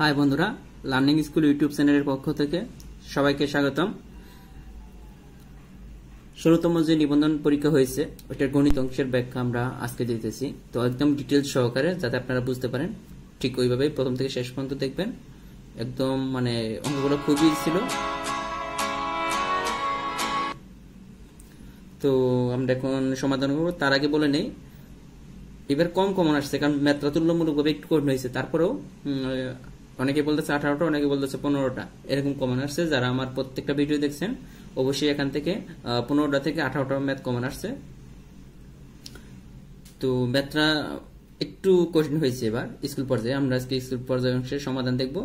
high বন্ধুরা learning school YouTube চ্যানেলের পক্ষ থেকে সবাইকে স্বাগতম ষোলোতম যে নিবন্ধন পরীক্ষা হয়েছে ওটার গণিত অংশের ব্যাখ্যা আমরা আজকে দিতেছি তো একদম ডিটেলস সহকারে যাতে আপনারা বুঝতে পারেন ঠিক ওইভাবেই প্রথম থেকে শেষ পর্যন্ত দেখবেন একদম মানে অঙ্কগুলো খুবই ছিল তো আমরা এখন সমাধান করবো তার আগে বলে নেই এবার কম কমন আসছে কারণ ম্যাত্রাতুল্যমূলকভাবে একটু কঠিন হয়েছে তারপরেও অনেকে বলতেছে আঠারোটা অনেকে বলতেছে পনেরোটা এরকম কমন আসছে যারা আমার প্রত্যেকটা ভিডিও দেখছেন অবশ্যই এখান থেকে পনেরোটা থেকে আঠারোটা ম্যাথ কমন আসছে তো ম্যাথটা একটু কঠিন হয়েছে এবার স্কুল পর্যায়ে আমরা আজকে স্কুল পর্যায়ে অংশে সমাধান দেখব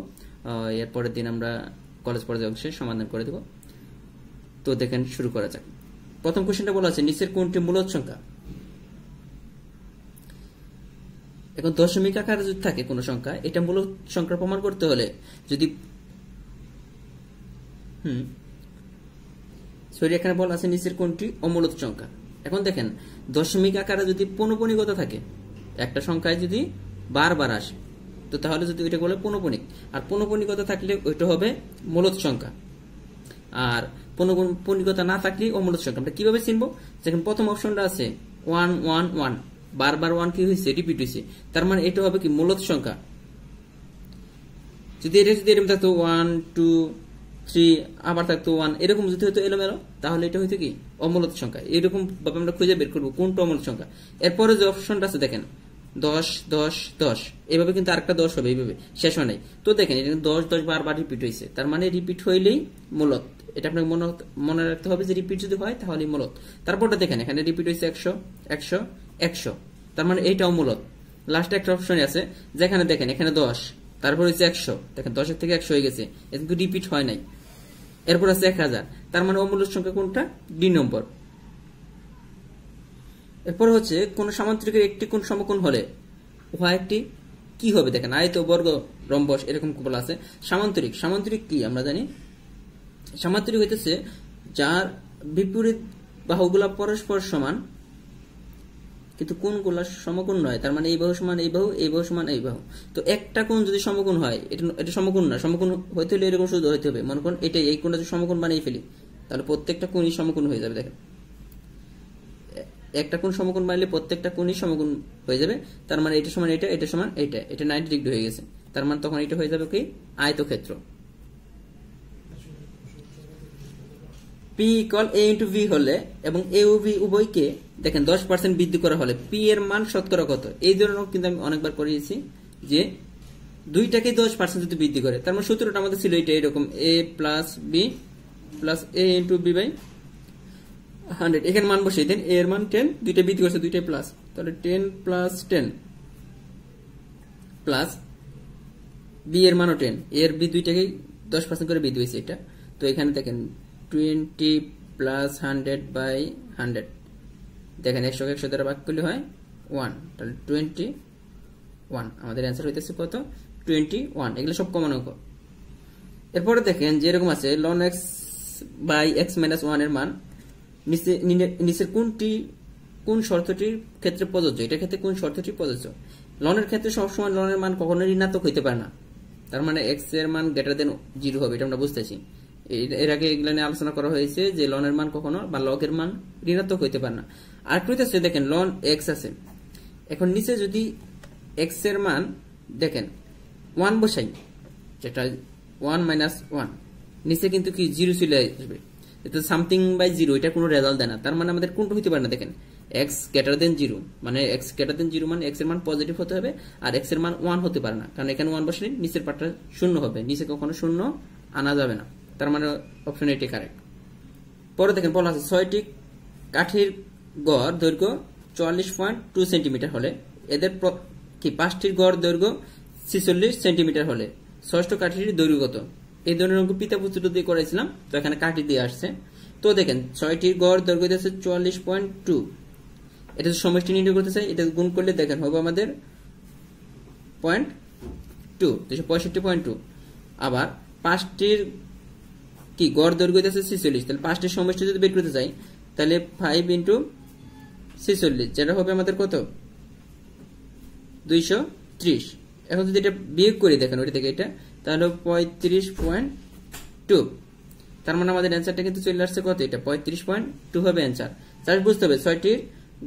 এরপরের দিন আমরা কলেজ পর্যায়ে অংশের সমাধান করে দেব তো দেখেন শুরু করা যাক প্রথম কোশ্চেনটা বলা আছে নিচের কোনটি মূলত সংখ্যা এখন দশমিক আকারে যদি থাকে কোন সংখ্যা এটা মূল সংখ্যা প্রমাণ করতে হলে যদি হুম সরি এখানে বলা আছে নিচের কোনটি অমূলত সংখ্যা এখন দেখেন দশমিক আকারে যদি পৌনপণিকতা থাকে একটা সংখ্যায় যদি বারবার আসে তো তাহলে যদি ওইটা বলে পৌনপণিক আর পৌনপণিকতা থাকলে ওইটা হবে মূলত সংখ্যা আর পৌনপণিকতা না থাকলে অমূলত সংখ্যা আমরা কিভাবে চিনবো যেখানে প্রথম অপশনটা আছে ওয়ান ওয়ান ওয়ান বারবার ওয়ান কি হয়েছে রিপিট হয়েছে তার মানে এটা হবে কি মূলত সংখ্যা যদি এটা যদি এরকম থাকতো ওয়ান টু থ্রি আবার থাকতো ওয়ান এরকম যদি হতো এলোমেলো তাহলে এটা হয়তো কি অমূলত সংখ্যা এরকম ভাবে আমরা খুঁজে বের করবো কোনটা অমূলত সংখ্যা এরপরে যে অপশনটা আছে দেখেন দশ দশ দশ এভাবে কিন্তু আরেকটা দশ হবে এইভাবে শেষ হয় নাই তো দেখেন এটা দশ দশ বারবার রিপিট হয়েছে তার মানে রিপিট হইলেই মূলত এটা আপনাকে মনে মনে রাখতে হবে যে রিপিট যদি হয় তাহলে মূলত তারপরটা দেখেন এখানে রিপিট হয়েছে একশো একশো একশো তার মানে এইটাও মূলত লাস্ট একটা অপশন আছে যেখানে দেখেন এখানে দশ তারপর হচ্ছে একশো দেখেন দশের থেকে একশো হয়ে গেছে কিন্তু রিপিট হয় নাই এরপর আছে এক হাজার তার মানে অমূল্য সংখ্যা কোনটা দুই নম্বর এরপর হচ্ছে কোন সামান্তরিকের একটি কোন সমকোণ হলে উহা একটি কি হবে দেখেন আয়ত বর্গ রম্বস এরকম বলা আছে সামান্তরিক সামান্তরিক কি আমরা জানি সামান্তরিক হইতেছে যার বিপরীত বাহুগুলা পরস্পর সমান কিন্তু কোন কোলা সমকোণ নয় তার মানে এই বাহু সমান এই বাহু এই বাহু সমান এই বাহু তো একটা কোণ যদি সমকোণ হয় এটা এটা সমকোণ না সমকোণ হইতে হলে এরকম শুধু হইতে হবে মনে করুন এটাই এই কোণটা যদি সমকোণ বানিয়ে ফেলি তাহলে প্রত্যেকটা কোণই সমকোণ হয়ে যাবে দেখেন একটা কোণ সমকোণ বানালে প্রত্যেকটা কোণই সমকোণ হয়ে যাবে তার মানে এটা সমান এটা এটা সমান এটা এটা নাইনটি ডিগ্রি হয়ে গেছে তার মানে তখন এটা হয়ে যাবে কি আয়তক্ষেত্র P equal A into V হলে এবং এ ও ভি উভয়কে দেখেন দশ পার্সেন্ট বৃদ্ধি করা হলে পি এর মান শতকরা কত এই ধরনের কিন্তু আমি অনেকবার করিয়েছি যে দুইটাকে দশ পার্সেন্ট যদি বৃদ্ধি করে তার মানে সূত্রটা আমাদের ছিল এটা এরকম A plus B plus A into B by hundred এখানে মান বসিয়ে দেন এর মান টেন দুইটা বৃদ্ধি করছে দুইটাই প্লাস তাহলে ten plus ten plus B এর মানও টেন এর বি দুইটাকে দশ পার্সেন্ট করে বৃদ্ধি হয়েছে এটা তো এখানে দেখেন twenty plus hundred by hundred দেখেন একশো একশো দ্বারা ভাগ করলে হয় ওয়ান তাহলে টোয়েন্টি ওয়ান আমাদের অ্যান্সার হইতেছে কত টোয়েন্টি ওয়ান এগুলো সব কমন অঙ্ক এরপরে দেখেন যেরকম আছে লন এক্স বাই এক্স মাইনাস ওয়ানের মান নিচে নিচের কোনটি কোন শর্তটির ক্ষেত্রে প্রযোজ্য এটার ক্ষেত্রে কোন শর্তটি প্রযোজ্য লনের ক্ষেত্রে সবসময় লনের মান কখনো ঋণাত্মক হইতে পারে না তার মানে এক্স এর মান গ্রেটার দেন জিরো হবে এটা আমরা বুঝতেছি এর আগে এগুলো নিয়ে আলোচনা করা হয়েছে যে লনের মান কখনো বা লগের মান ঋণাত্মক হইতে পারে না আর আছে দেখেন লন এক্স আছে এখন নিচে যদি এক্স এর মান দেখেন ওয়ান বসাই যেটা ওয়ান মাইনাস ওয়ান নিচে কিন্তু কি জিরো চলে আসবে এটা সামথিং বাই জিরো এটা কোনো রেজাল্ট দেয় না তার মানে আমাদের কোনটা হইতে পারে না দেখেন এক্স গ্রেটার দেন জিরো মানে এক্স গ্রেটার দেন জিরো মানে এক্স এর মান পজিটিভ হতে হবে আর এক্স এর মান ওয়ান হতে পারে না কারণ এখানে ওয়ান বসলে নিচের পার্টটা শূন্য হবে নিচে কখনো শূন্য আনা যাবে না তার মানে অপশন এটি কারেক্ট পরে দেখেন বলা আছে ছয়টি কাঠির গড় দৈর্ঘ্য চুয়াল্লিশ পয়েন্ট টু সেন্টিমিটার হলে এদের কি পাঁচটির গড় দৈর্ঘ্য ছিচল্লিশ সেন্টিমিটার হলে ষষ্ঠ কাঠির দৈর্ঘ্যগত এই ধরনের অঙ্ক পিতা পুত্র দিয়ে করেছিলাম তো এখানে কাঠি দিয়ে আসছে তো দেখেন ছয়টির গড় দৈর্ঘ্য দিয়েছে চুয়াল্লিশ পয়েন্ট টু এটা সমষ্টি নির্ণয় করতে চাই এটা গুণ করলে দেখেন হবে আমাদের পয়েন্ট টু দুশো পঁয়ষট্টি পয়েন্ট টু আবার পাঁচটির কি গড় দৈর্ঘ্য হইতেছে ছেচল্লিশ তাহলে পাঁচটি সমষ্টি যদি বের করতে চাই তাহলে ফাইভ ইন্টু ছেচল্লিশ যেটা হবে আমাদের কত দুইশো ত্রিশ এখন যদি এটা বিয়োগ করি দেখেন ওটা থেকে এটা তাহলে পঁয়ত্রিশ পয়েন্ট টু তার মানে আমাদের অ্যান্সারটা কিন্তু চলে আসছে কত এটা পঁয়ত্রিশ পয়েন্ট টু হবে অ্যান্সার তাহলে বুঝতে হবে ছয়টির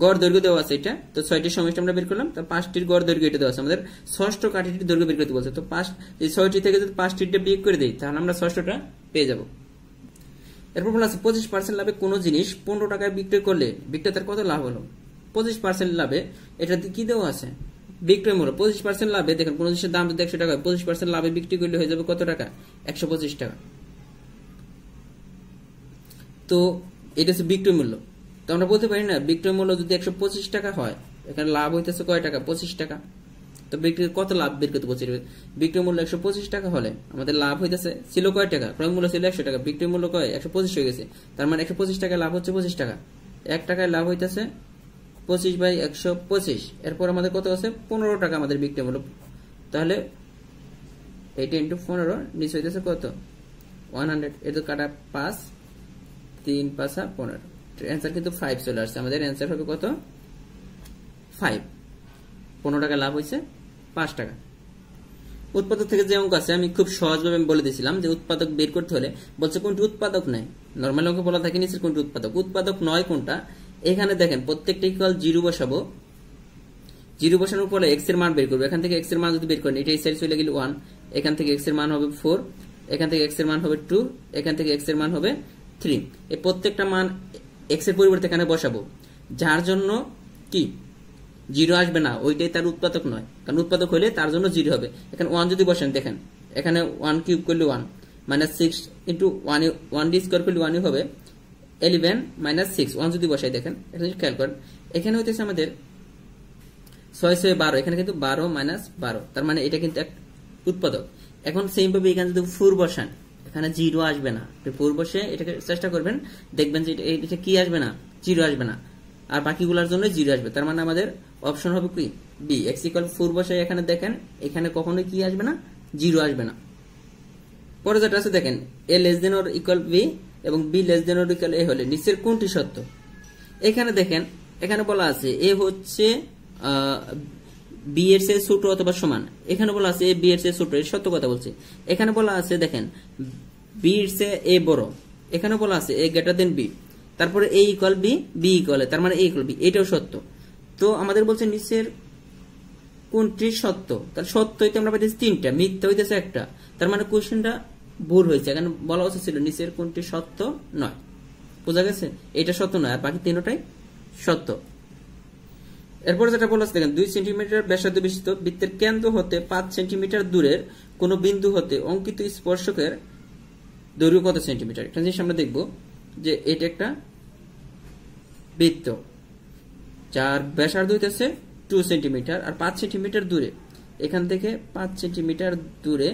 গড় দৈর্ঘ্য দেওয়া আছে এটা তো ছয়টির সমষ্টি আমরা বের করলাম তো পাঁচটির গড় দৈর্ঘ্য এটা দেওয়া আছে আমাদের ষষ্ঠ কাঠিটির দৈর্ঘ্য বের করতে বলছে তো পাঁচ এই ছয়টি থেকে যদি পাঁচটিটা বিয়োগ করে দিই তাহলে আমরা ষষ্ঠটা পেয়ে যাব এরপর বলা আছে পঁচিশ পার্সেন্ট লাভে কোনো জিনিস পনেরো টাকায় বিক্রয় করলে বিক্রেতার কত লাভ হলো পঁচিশ পার্সেন্ট লাভে এটা কি দেওয়া আছে বিক্রয় মূল্য পঁচিশ পার্সেন্ট লাভে দেখেন কোনো জিনিসের দাম যদি একশো টাকা পঁচিশ পার্সেন্ট লাভে বিক্রি করলে হয়ে যাবে কত টাকা একশো পঁচিশ টাকা তো এটা হচ্ছে বিক্রয় মূল্য তো আমরা বলতে পারি না বিক্রয় মূল্য যদি একশো পঁচিশ টাকা হয় এখানে লাভ হইতেছে কয় টাকা পঁচিশ টাকা তো বিক্রির কত লাভ বের করতে পঁচিশ বিক্রয় মূল্য একশো পঁচিশ টাকা হলে আমাদের লাভ হইতেছে ছিল কয় টাকা ক্রয় মূল্য ছিল একশো টাকা বিক্রয় মূল্য কয় একশো পঁচিশ হয়ে গেছে তার মানে একশো পঁচিশ টাকা লাভ হচ্ছে পঁচিশ টাকা এক টাকায় লাভ হইতেছে পঁচিশ বাই একশো পঁচিশ এরপর আমাদের কত আছে পনেরো টাকা আমাদের বিক্রয় মূল্য তাহলে এইটা ইন্টু পনেরো নিচ হইতেছে কত ওয়ান হান্ড্রেড এটা কাটা পাঁচ তিন পাঁচা পনেরো অ্যান্সার কিন্তু ফাইভ চলে আসছে আমাদের অ্যান্সার হবে কত ফাইভ পনেরো টাকা লাভ হয়েছে পাঁচ টাকা উৎপাদক থেকে যে অঙ্ক আছে আমি খুব সহজভাবে বলে দিয়েছিলাম যে উৎপাদক বের করতে হলে বলছে কোনটি উৎপাদক নয় নর্মাল অঙ্ক বলা থাকে নিচের কোনটি উৎপাদক উৎপাদক নয় কোনটা এখানে দেখেন প্রত্যেকটা কল জিরো বসাবো জিরো বসানোর পরে এক্স এর মান বের করবো এখান থেকে এক্স এর মান যদি বের করেন এটা এই সাইড চলে গেল ওয়ান এখান থেকে এক্স এর মান হবে ফোর এখান থেকে এক্স এর মান হবে টু এখান থেকে এক্স এর মান হবে থ্রি এই প্রত্যেকটা মান এক্স এর পরিবর্তে এখানে বসাবো যার জন্য কি জিরো আসবে না ওইটাই তার উৎপাদক নয় কারণ উৎপাদক হলে তার জন্য জিরো হবে এখানে ওয়ান যদি বসেন দেখেন এখানে ওয়ান কিউব করলে one minus six into one one D square করলে ওয়ানই হবে এলিভেন মাইনাস সিক্স ওয়ান যদি বসাই দেখেন এখানে খেয়াল করেন এখানে হইতেছে আমাদের ছয় ছয় বারো এখানে কিন্তু বারো মাইনাস বারো তার মানে এটা কিন্তু এক উৎপাদক এখন সেইভাবে এখানে যদি ফোর বসান এখানে জিরো আসবে না পূর্ব বসে এটাকে চেষ্টা করবেন দেখবেন যে এটা কি আসবে না জিরো আসবে না আর বাকিগুলোর জন্য জিরো আসবে তার মানে আমাদের অপশন হবে কি বি এক্স ইকাল ফোর বসে এখানে দেখেন এখানে কখনোই কি আসবে না জিরো আসবে না পরে যেটা আছে দেখেন A less than or equal B এবং B less than or equal A হলে নিচের কোনটি সত্য এখানে দেখেন এখানে বলা আছে এ হচ্ছে বি এর চেয়ে অথবা সমান এখানে বলা আছে বি এর চেয়ে ছোট সত্য কথা বলছি এখানে বলা আছে দেখেন বি সে এ বড় এখানে বলা আছে এ গ্রেটার দেন বি তারপরে A equal B B equal তার মানে এ ইকুয়াল বি এটাও সত্য তো আমাদের বলছে নিচের কোনটি সত্য তার সত্য হইতে আমরা পাইতেছি তিনটা মিথ্যা হইতেছে একটা তার মানে কোয়েশ্চেনটা ভুল হয়েছে এখানে বলা উচিত ছিল নিচের কোনটি সত্য নয় বোঝা গেছে এটা সত্য নয় আর বাকি তিনটাই সত্য এরপরে যেটা বলেছে দেখেন দুই সেন্টিমিটার ব্যাসার্ধ বিশিষ্ট বৃত্তের কেন্দ্র হতে পাঁচ সেন্টিমিটার দূরের কোনো বিন্দু হতে অঙ্কিত স্পর্শকের দৈর্ঘ্য কত সেন্টিমিটার একটা জিনিস আমরা দেখব যে এটা একটা বৃত্ত যার ব্যাসার্ধ হইতেছে টু সেন্টিমিটার আর পাঁচ সেন্টিমিটার দূরে এখান থেকে পাঁচ সেন্টিমিটার দূরে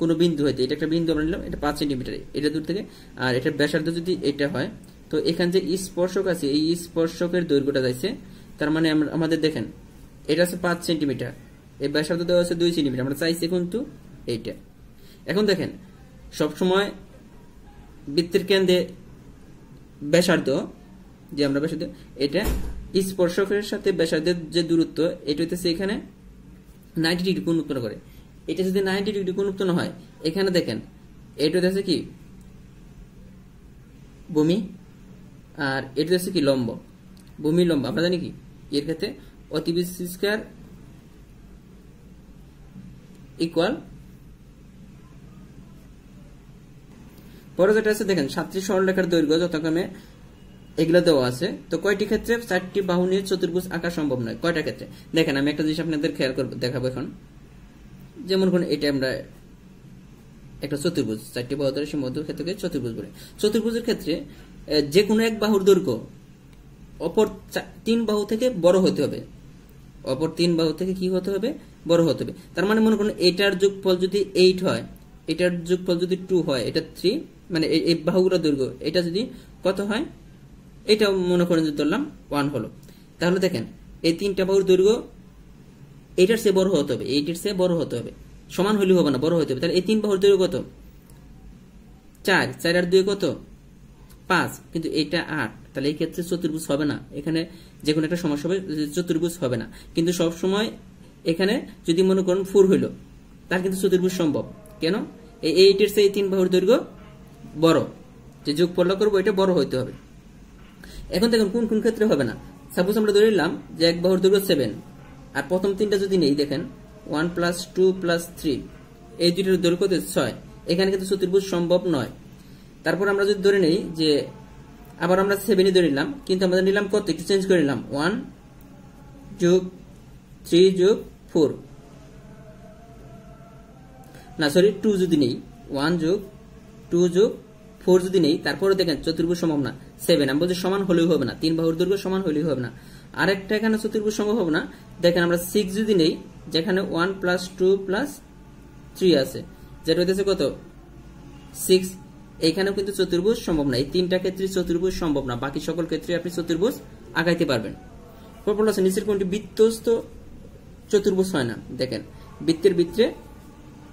কোনো বিন্দু হইতে এটা একটা বিন্দু আমরা নিলাম এটা পাঁচ সেন্টিমিটার এটা দূর থেকে আর এটার ব্যাসার্ধ যদি এটা হয় তো এখান যে স্পর্শক আছে এই স্পর্শকের দৈর্ঘ্যটা যাইছে তার মানে আমাদের দেখেন এটা আছে পাঁচ সেন্টিমিটার এই ব্যাসার্ধ দেওয়া আছে দুই সেন্টিমিটার আমরা চাইছি কিন্তু এইটা এখন দেখেন সবসময় বৃত্তের কেন্দ্রে ব্যাসার্ধ যে আমরা ব্যাসার্ধ এটা স্পর্শকের সাথে ব্যাসার্ধের যে দূরত্ব এটা হচ্ছে এখানে নাইনটি ডিগ্রি কোন উৎপন্ন করে এটা যদি নাইনটি ডিগ্রি কোন উৎপন্ন হয় এখানে দেখেন এটা হচ্ছে কি ভূমি আর এটা হচ্ছে কি লম্ব ভূমি লম্ব আমরা জানি কি এর ক্ষেত্রে অতিবিসি স্কোয়ার ইকুয়াল পরে যেটা আছে দেখেন সাতটি সরলরেখার দৈর্ঘ্য যথাক্রমে এগুলো দেওয়া আছে তো কয়টি ক্ষেত্রে চারটি বাহু নিয়ে চতুর্ভুজ আঁকা সম্ভব নয় কয়টা ক্ষেত্রে দেখেন আমি একটা জিনিস আপনাদের খেয়াল করবো দেখাবো এখন যেমন কোন এটা আমরা একটা চতুর্ভুজ চারটি বাহু দ্বারা সীমাবদ্ধ ক্ষেত্রে চতুর্ভুজ বলে চতুর্ভুজের ক্ষেত্রে যে কোনো এক বাহুর দৈর্ঘ্য অপর তিন বাহু থেকে বড় হতে হবে অপর তিন বাহু থেকে কি হতে হবে বড় হতে হবে তার মানে মনে করুন এটার যোগফল যদি এইট হয় এটার যোগফল যদি টু হয় এটা থ্রি মানে এই বাহুগুলো দৈর্ঘ্য এটা যদি কত হয় এটা মনে করেন যে ধরলাম ওয়ান হলো তাহলে দেখেন এই তিনটা বাহুর দৈর্ঘ্য এইটার সে বড় হতে হবে এইটার সে বড় হতে হবে সমান হলেও হবে না বড় হতে হবে তাহলে এই তিন বাহুর দৈর্ঘ্য কত চার চার আর দুই কত পাঁচ কিন্তু এটা আট তাহলে এই ক্ষেত্রে চতুর্ভুজ হবে না এখানে যে কোনো একটা সমস্যা হবে চতুর্ভুজ হবে না কিন্তু সবসময় এখানে যদি মনে করেন ফুর হইল তার কিন্তু চতুর্ভুজ সম্ভব কেন এই এইটের সেই তিন বাহুর দৈর্ঘ্য বড় যে যোগ পড়লা করবো এটা বড় হইতে হবে এখন দেখুন কোন কোন ক্ষেত্রে হবে না সাপোজ আমরা ধরে নিলাম যে এক বাহুর দৈর্ঘ্য সেভেন আর প্রথম তিনটা যদি নেই দেখেন one plus two plus three এই দুইটার দৈর্ঘ্য ছয় এখানে কিন্তু চতুর্ভুজ সম্ভব নয় তারপর আমরা যদি ধরে নেই যে আবার আমরা সেভেনই ধরে নিলাম কিন্তু আমাদের নিলাম কত একটু চেঞ্জ করে নিলাম ওয়ান যোগ থ্রি যোগ ফোর না সরি টু যদি নেই ওয়ান যোগ টু যোগ ফোর যদি নেই তারপরে দেখেন চতুর্ভুজ সম্ভব না সেভেন আমি বলছি সমান হলেও হবে না তিন বাহুর দুর্গ সমান হলেও হবে না আরেকটা এখানে চতুর্ভুজ সম্ভব হবে না দেখেন আমরা সিক্স যদি নেই যেখানে one plus two plus three আছে যেটা হইতেছে কত সিক্স এখানেও কিন্তু চতুর্ভুজ সম্ভব না এই তিনটা ক্ষেত্রে চতুর্ভুজ সম্ভব না বাকি সকল ক্ষেত্রে আপনি চতুর্ভুজ আগাইতে পারবেন নিচের কোনটি বৃত্তস্থ চতুর্ভুজ হয় না দেখেন বৃত্তের বৃত্তে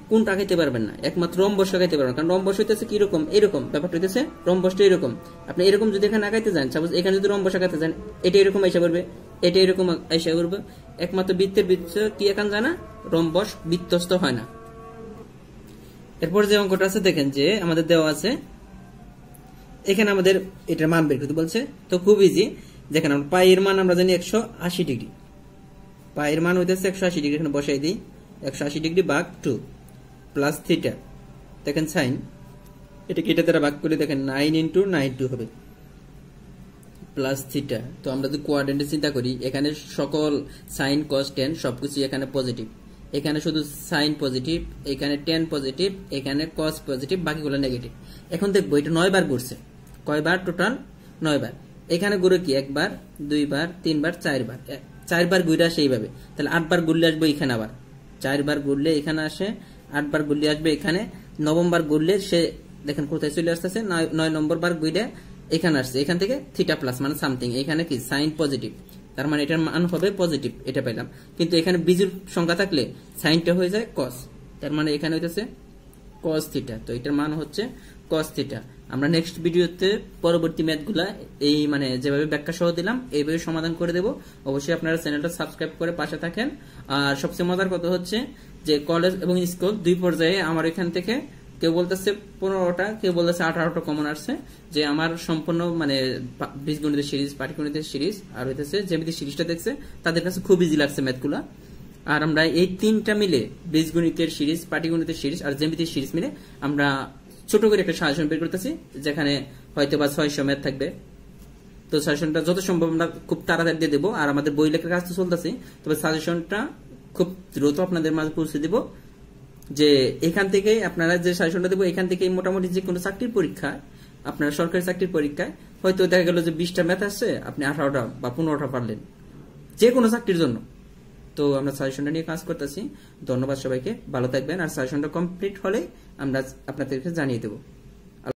কোনটা আগাইতে পারবেন না একমাত্র রম্বস আগাইতে পারবেন কারণ রম্বস হইতেছে কিরকম এরকম ব্যাপারটা হইতেছে রম্বসটা এরকম আপনি এরকম যদি এখানে আগাইতে যান সাপোজ এখানে যদি রম্বস আঁকাইতে যান এটা এরকম আইসা করবে এটা এরকম আইসা করবে একমাত্র বৃত্তের বৃত্ত কি এখান জানা রম্বস বৃত্তস্ত হয় না এরপর যে অঙ্কটা আছে দেখেন যে আমাদের দেওয়া আছে এখানে আমাদের এটার মান বের করতে বলছে তো খুব ইজি দেখেন আমরা পায়ের মান আমরা জানি একশো আশি ডিগ্রি পায়ের মান হইতেছে একশো আশি ডিগ্রি এখানে বসাই দিই একশো আশি ডিগ্রি বাঘ টু প্লাস থিটা দেখেন সাইন এটা এটা তারা ভাগ করে দেখেন নাইন ইন্টু নাইন টু হবে প্লাস থিটা তো আমরা যদি কোয়ার্ডেন্টে চিন্তা করি এখানে সকল সাইন কস টেন সবকিছু এখানে পজিটিভ এখানে শুধু সাইন পজিটিভ এখানে টেন পজিটিভ এখানে কস পজিটিভ বাকিগুলো নেগেটিভ এখন দেখবো এটা নয়বার ঘুরছে কয়বার টোটাল নয়বার এখানে ঘুরে কি একবার দুইবার তিনবার চারবার চারবার ঘুরে আসে এইভাবে তাহলে আটবার ঘুরলে আসবে এখানে আবার চারবার ঘুরলে এখানে আসে আটবার ঘুরলে আসবে এখানে নবমবার ঘুরলে সে দেখেন কোথায় চলে আসতেছে নয় নম্বর বার ঘুরে এখানে আসছে এখান থেকে থিটা প্লাস মানে সামথিং এখানে কি সাইন পজিটিভ তার মানে এটার মান হবে পজিটিভ এটা পেলাম কিন্তু এখানে বিজুর সংখ্যা থাকলে সাইনটা হয়ে যায় কস তার মানে এখানে হইতেছে কস থিটা তো এটার মান হচ্ছে কস থিটা আমরা নেক্সট ভিডিওতে পরবর্তী ম্যাথগুলা এই মানে যেভাবে ব্যাখ্যা সহ দিলাম এইভাবে সমাধান করে দেব অবশ্যই আপনারা চ্যানেলটা সাবস্ক্রাইব করে পাশে থাকেন আর সবচেয়ে মজার কথা হচ্ছে যে কলেজ এবং স্কুল দুই পর্যায়ে আমার এখান থেকে কেউ বলতেছে পনেরোটা কেউ বলতেছে আঠারোটা কমন আসছে যে আমার সম্পূর্ণ মানে বীজগণিতের সিরিজ পাটিগণিতের সিরিজ আর হইতেছে যে যেমিতি সিরিজটা দেখছে তাদের কাছে খুব ইজি লাগছে ম্যাথগুলো আর আমরা এই তিনটা মিলে বীজগণিতের সিরিজ পাটিগণিতের সিরিজ আর জ্যামিতির সিরিজ মিলে আমরা ছোট করে একটা সাজেশন বের করতেছি যেখানে হয়তো বা ছয়শ ম্যাথ থাকবে তো সাজেশনটা যত সম্ভব আমরা খুব তাড়াতাড়ি দিয়ে দেবো আর আমাদের বই লেখার কাজ তো চলতেছে তবে সাজেশনটা খুব দ্রুত আপনাদের মাঝে পৌঁছে দেবো যে এখান থেকে আপনারা যে সাজেশনটা দেবো এখান থেকে মোটামুটি যে কোনো চাকরির পরীক্ষা আপনারা সরকারি চাকরির পরীক্ষায় হয়তো দেখা গেল যে বিশটা ম্যাথ আসছে আপনি আঠারোটা বা পনেরোটা পারলেন যে কোনো চাকরির জন্য তো আমরা সাজেশনটা নিয়ে কাজ করতেছি ধন্যবাদ সবাইকে ভালো থাকবেন আর সাজেশনটা কমপ্লিট হলে আমরা আপনাদেরকে জানিয়ে দেবো